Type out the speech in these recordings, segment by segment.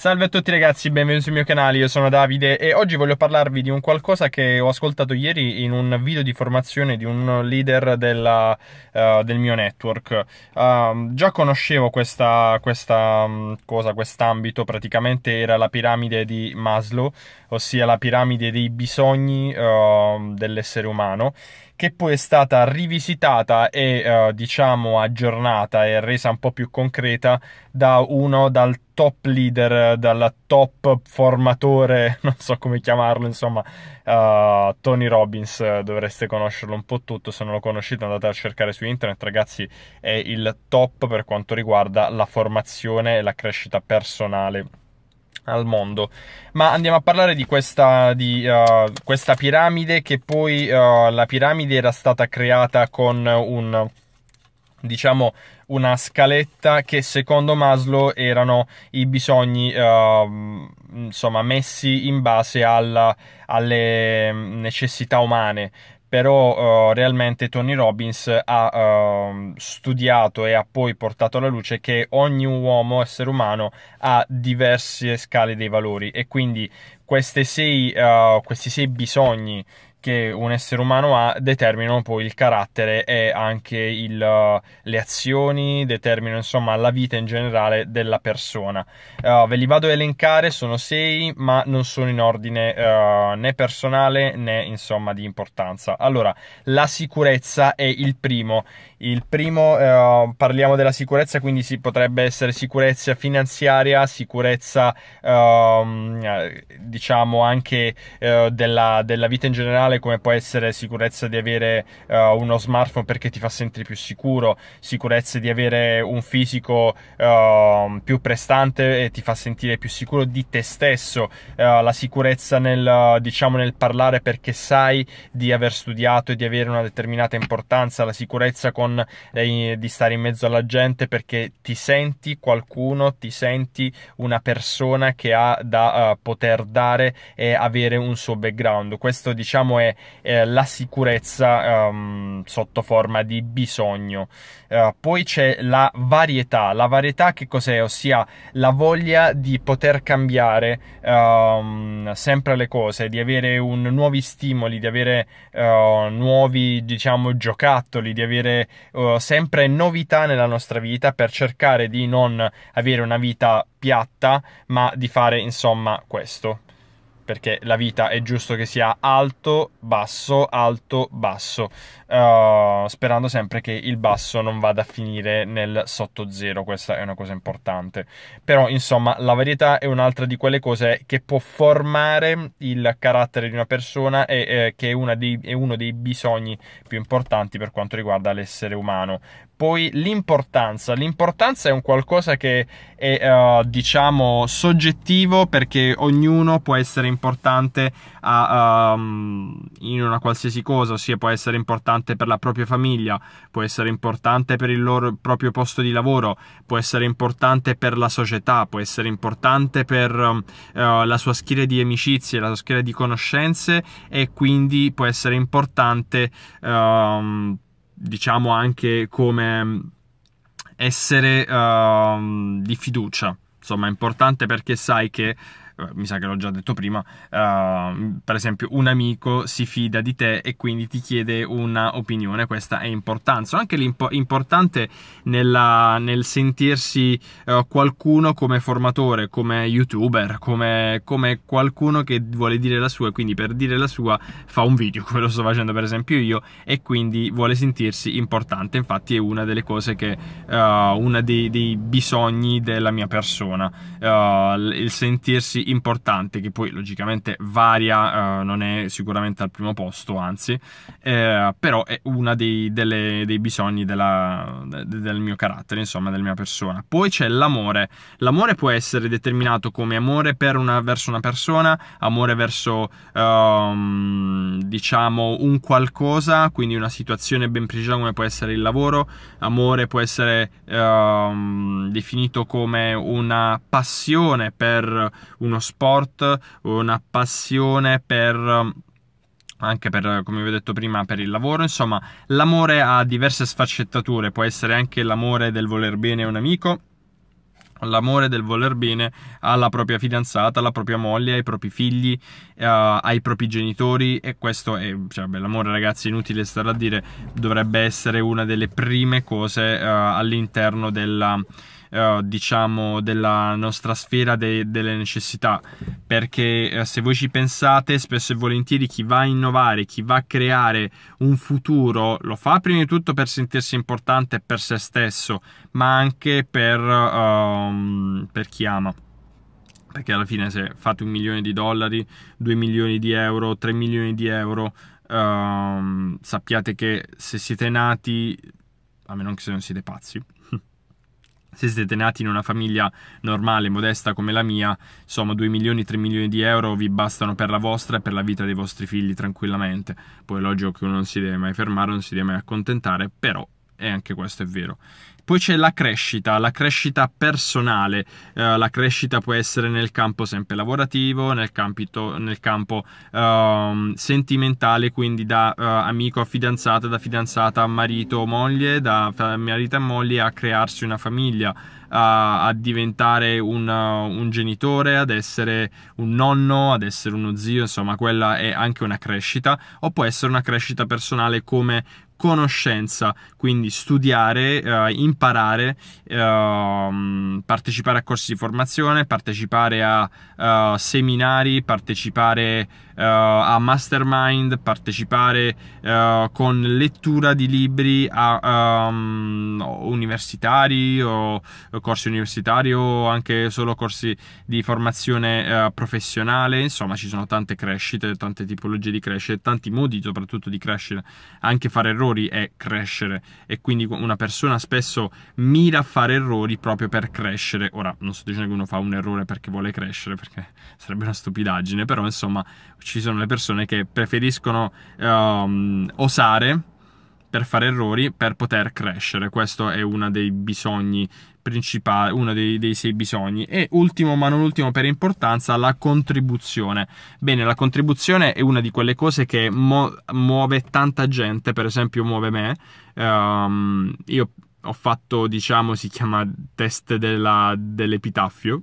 Salve a tutti ragazzi, benvenuti sul mio canale, io sono Davide e oggi voglio parlarvi di un qualcosa che ho ascoltato ieri in un video di formazione di un leader della, uh, del mio network. Uh, già conoscevo questa, questa um, cosa, quest'ambito, praticamente era la piramide di Maslow, ossia la piramide dei bisogni uh, dell'essere umano che poi è stata rivisitata e uh, diciamo aggiornata e resa un po' più concreta da uno dal top leader, dal top formatore, non so come chiamarlo, insomma, uh, Tony Robbins, dovreste conoscerlo un po' tutto, se non lo conoscete andate a cercare su internet, ragazzi, è il top per quanto riguarda la formazione e la crescita personale al mondo. Ma andiamo a parlare di questa, di, uh, questa piramide che poi uh, la piramide era stata creata con un diciamo una scaletta che secondo Maslow erano i bisogni uh, insomma messi in base alla, alle mm, necessità umane però uh, realmente Tony Robbins ha uh, studiato e ha poi portato alla luce che ogni uomo, essere umano, ha diverse scale dei valori e quindi sei, uh, questi sei bisogni che un essere umano ha determinano poi il carattere e anche il, eh, le azioni, determinano insomma la vita in generale della persona. Uh, ve li vado a elencare, sono sei, ma non sono in ordine uh, né personale né insomma di importanza. Allora, la sicurezza è il primo. Il primo, uh, parliamo della sicurezza, quindi si potrebbe essere sicurezza finanziaria, sicurezza ehm, diciamo anche della, della vita in generale banale come può essere sicurezza di avere uh, uno smartphone perché ti fa sentire più sicuro, sicurezza di avere un fisico uh, più prestante e ti fa sentire più sicuro di te stesso, uh, la sicurezza nel, diciamo, nel parlare perché sai di aver studiato e di avere una determinata importanza, la sicurezza con, eh, di stare in mezzo alla gente perché ti senti qualcuno, ti senti una persona che ha da eh, poter dare e avere un suo background. Questo diciamo è come eh, la sicurezza um, sotto forma di bisogno. Uh, poi c'è la varietà, la varietà che cos'è? Ossia la voglia di poter cambiare um, sempre le cose, di avere un, nuovi stimoli, di avere uh, nuovi diciamo giocattoli, di avere uh, sempre novità nella nostra vita per cercare di non avere una vita piatta, ma di fare insomma questo perché la vita è giusto che sia alto, basso, alto, basso, uh, sperando sempre che il basso non vada a finire nel sotto zero, questa è una cosa importante. Però insomma la varietà è un'altra di quelle cose che può formare il carattere di una persona e eh, che è, dei, è uno dei bisogni più importanti per quanto riguarda l'essere umano, poi l'importanza. L'importanza è un qualcosa che è, uh, diciamo, soggettivo perché ognuno può essere importante a, um, in una qualsiasi cosa, ossia può essere importante per la propria famiglia, può essere importante per il loro proprio posto di lavoro, può essere importante per la società, può essere importante per uh, la sua schiera di amicizie, la sua schiera di conoscenze e quindi può essere importante um, diciamo anche come mm, essere uh, di fiducia. Insomma, è importante perché sai che eh, mi sa che l'ho già detto prima, uh, per esempio un amico si fida di te e quindi ti chiede un'opinione, questa è importante. anche l'importante nella, nel sentirsi uh, qualcuno come formatore, come youtuber, come, come, qualcuno che vuole dire la sua e quindi per dire la sua fa un video, come lo sto facendo per esempio io, e quindi vuole sentirsi importante. Infatti è una delle cose che, uh, eh, uno dei, dei, bisogni della mia persona, il sentirsi importante, che poi logicamente varia, eh, non è sicuramente al primo posto, anzi, eh, però è uno dei, dei, bisogni della, de, del mio carattere, insomma, della mia persona. Poi c'è l'amore. L'amore può essere determinato come amore una, verso una persona, amore verso, um, diciamo, un qualcosa, quindi una situazione ben precisa come può essere il lavoro, amore può essere um, definito come una passione per uno sport, una passione per anche per, come vi ho detto prima, per il lavoro, insomma, l'amore ha diverse sfaccettature, può essere anche l'amore del voler bene a un amico, l'amore del voler bene alla propria fidanzata, alla propria moglie, ai propri figli, eh, ai propri genitori e questo è, cioè, beh, l'amore ragazzi inutile stare a dire, dovrebbe essere una delle prime cose eh, all'interno della eh, diciamo della nostra sfera de- delle necessità perché eh, se voi ci pensate spesso e volentieri chi va a innovare chi va a creare un futuro lo fa prima di tutto per sentirsi importante per se stesso ma anche per, um, per chi ama perché alla fine se fate un milione di dollari, due milioni di euro, tre milioni di euro, um, sappiate che se siete nati, a meno che se non siete pazzi, se siete nati in una famiglia normale, modesta come la mia, insomma 2 milioni, 3 milioni di euro vi bastano per la vostra e per la vita dei vostri figli tranquillamente. Poi è logico che uno non si deve mai fermare, non si deve mai accontentare, però e anche questo è vero. Poi c'è la crescita, la crescita personale, eh, la crescita può essere nel campo sempre lavorativo, nel, campito, nel campo eh, sentimentale, quindi da eh, amico a fidanzata, da fidanzata a marito o moglie, da marito a moglie a crearsi una famiglia, a, a diventare un, eh, un genitore, ad essere un nonno, ad essere uno zio, insomma quella è anche una crescita, o può essere una crescita personale come conoscenza, quindi studiare, eh, imparare, eh, partecipare a corsi di formazione, partecipare a eh, seminari, partecipare eh, a mastermind, partecipare eh, con lettura di libri a, um, universitari o eh, corsi universitari o anche solo corsi di formazione professionale, insomma ci sono tante crescite, tante tipologie di crescite, tanti modi soprattutto di crescere, anche fare errori è crescere e quindi una persona spesso mira a fare errori proprio per crescere. Ora non sto dicendo che uno fa un errore perché vuole crescere, perché sarebbe una stupidaggine, però insomma ci ci sono le persone che preferiscono um, osare per fare errori per poter crescere. Questo è uno dei bisogni principali, uno dei, dei, sei bisogni. E ultimo, ma non ultimo per importanza, la contribuzione. Bene, la contribuzione è una di quelle cose che mo- muove tanta gente, per esempio muove me. Um, io ho fatto, diciamo, si chiama test della, dell'epitaffio.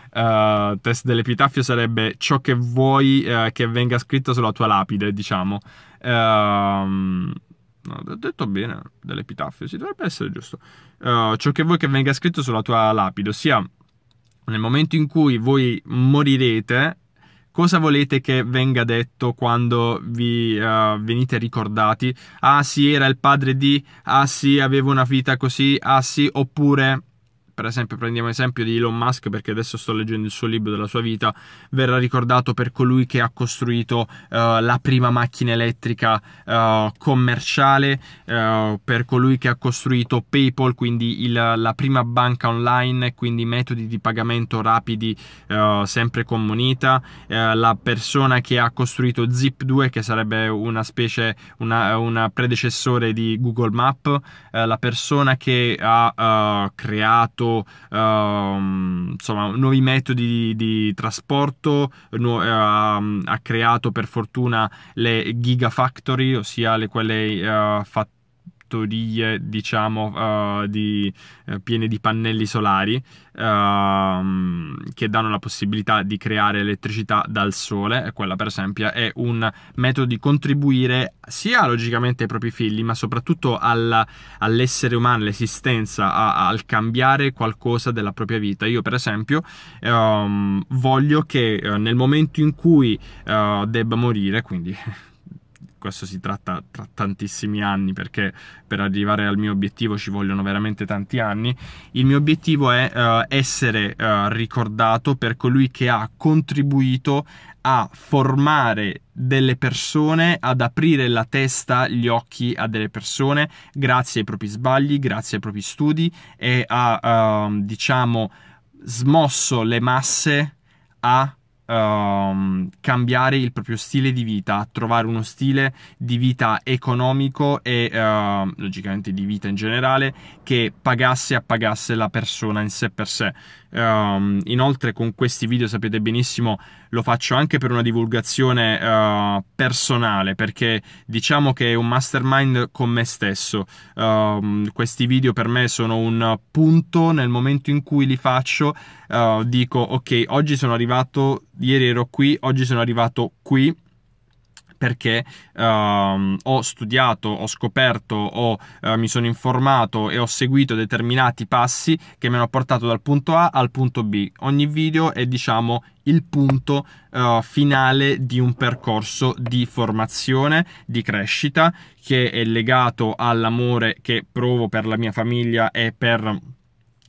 Eh, test dell'epitaffio sarebbe ciò che vuoi uh, che venga scritto sulla tua lapide, diciamo. Ehm. Uh, No, detto bene, dell'epitaffio, sì, dovrebbe essere giusto. Uh, ciò che vuoi che venga scritto sulla tua lapide, ossia nel momento in cui voi morirete, cosa volete che venga detto quando vi uh, venite ricordati? Ah sì, era il padre di, ah sì, avevo una vita così, ah sì, oppure per esempio prendiamo esempio di Elon Musk perché adesso sto leggendo il suo libro della sua vita, verrà ricordato per colui che ha costruito uh, la prima macchina elettrica uh, commerciale, uh, per colui che ha costruito PayPal, quindi il, la prima banca online, quindi metodi di pagamento rapidi sempre con moneta, la persona che ha costruito Zip2 che sarebbe una specie, una, una predecessore di Google Map, la persona che ha creato appunto um, ehm, insomma, nuovi metodi di, di trasporto, nu- um, ha creato per fortuna le gigafactory, ossia le, quelle uh, eh, fat- fattorie, diciamo, uh, di, uh, piene di pannelli solari ehm, che danno la possibilità di creare elettricità dal sole. Quella, per esempio, è un metodo di contribuire sia logicamente ai propri figli, ma soprattutto alla, all'essere umano, all'esistenza, a, al cambiare qualcosa della propria vita. Io, per esempio, um, voglio che eh, nel momento in cui uh, debba morire, quindi questo si tratta tra tantissimi anni perché per arrivare al mio obiettivo ci vogliono veramente tanti anni, il mio obiettivo è uh, essere uh, ricordato per colui che ha contribuito a formare delle persone, ad aprire la testa, gli occhi a delle persone grazie ai propri sbagli, grazie ai propri studi e ha uh, diciamo, smosso le masse a Um, cambiare il proprio stile di vita, trovare uno stile di vita economico e uh, logicamente di vita in generale che pagasse e appagasse la persona in sé per sé. Um, inoltre con questi video sapete benissimo lo faccio anche per una divulgazione uh, personale, perché diciamo che è un mastermind con me stesso. Uh, questi video per me sono un punto nel momento in cui li faccio, uh, dico ok, oggi sono arrivato, ieri ero qui, oggi sono arrivato qui perché uh, ho studiato, ho scoperto, ho, uh, mi sono informato e ho seguito determinati passi che mi hanno portato dal punto A al punto B. Ogni video è diciamo il punto uh, finale di un percorso di formazione, di crescita che è legato all'amore che provo per la mia famiglia e per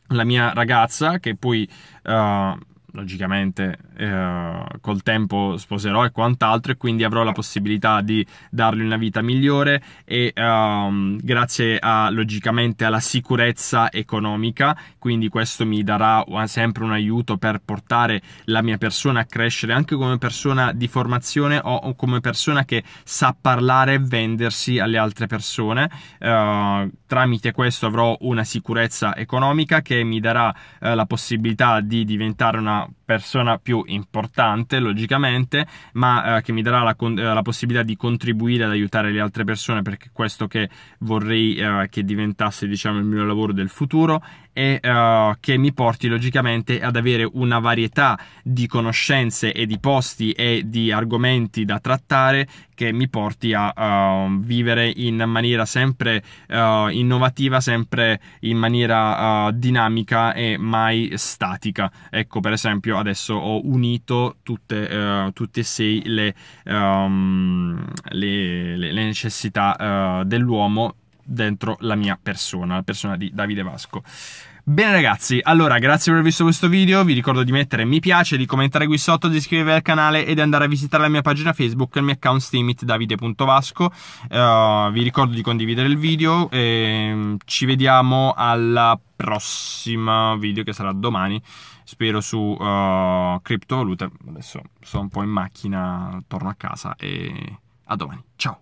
la mia ragazza che poi eh, logicamente eh, col tempo sposerò e quant'altro e quindi avrò la possibilità di dargli una vita migliore e um, grazie a, logicamente alla sicurezza economica quindi questo mi darà sempre un aiuto per portare la mia persona a crescere anche come persona di formazione o, come persona che sa parlare e vendersi alle altre persone uh, tramite questo avrò una sicurezza economica che mi darà uh, la possibilità di diventare una gmail.com. persona più importante logicamente ma eh, che mi darà la, eh, la, possibilità di contribuire ad aiutare le altre persone perché questo che vorrei eh, che diventasse diciamo il mio lavoro del futuro e eh, che mi porti logicamente ad avere una varietà di conoscenze e di posti e di argomenti da trattare che mi porti a uh, vivere in maniera sempre uh, innovativa, sempre in maniera uh, dinamica e mai statica. Ecco, per esempio, esempio adesso ho unito tutte, uh, eh, tutte e sei le, um, le, le necessità uh, dell'uomo dentro la mia persona, la persona di Davide Vasco. Bene ragazzi, allora grazie per aver visto questo video, vi ricordo di mettere mi piace, di commentare qui sotto, di iscrivervi al canale e di andare a visitare la mia pagina Facebook, il mio account steamitdavide.vasco, uh, eh, vi ricordo di condividere il video e mm, ci vediamo alla prossima video che sarà domani spero su uh, criptovalute. Adesso sono un po' in macchina, torno a casa e a domani. Ciao!